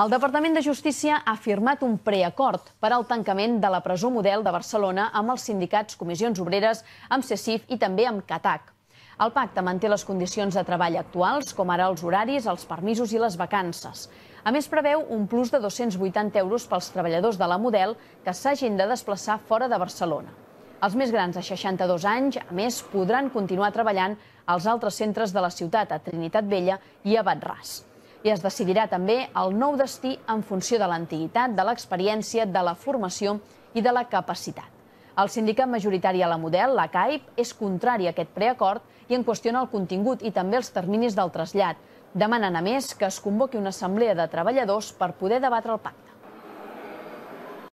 El Departament de Justícia ha firmat un preacord per al tancament de la presó model de Barcelona amb els sindicats Comissions Obreres, amb CECIF i també amb CATAC. El pacte manté les condicions de treball actuals, com ara els horaris, els permisos i les vacances. A més, preveu un plus de 280 euros pels treballadors de la Model que s'hagin de desplaçar fora de Barcelona. Els més grans de 62 anys, a més, podran continuar treballant als altres centres de la ciutat, a Trinitat Vella i a Batràs i es decidirà també el nou destí en funció de l'antiguitat, de l'experiència, de la formació i de la capacitat. El sindicat majoritari a la Model, la CAIP, és contrari a aquest preacord i en qüestiona el contingut i també els terminis del trasllat, demanant a més que es convoqui una assemblea de treballadors per poder debatre el pacte.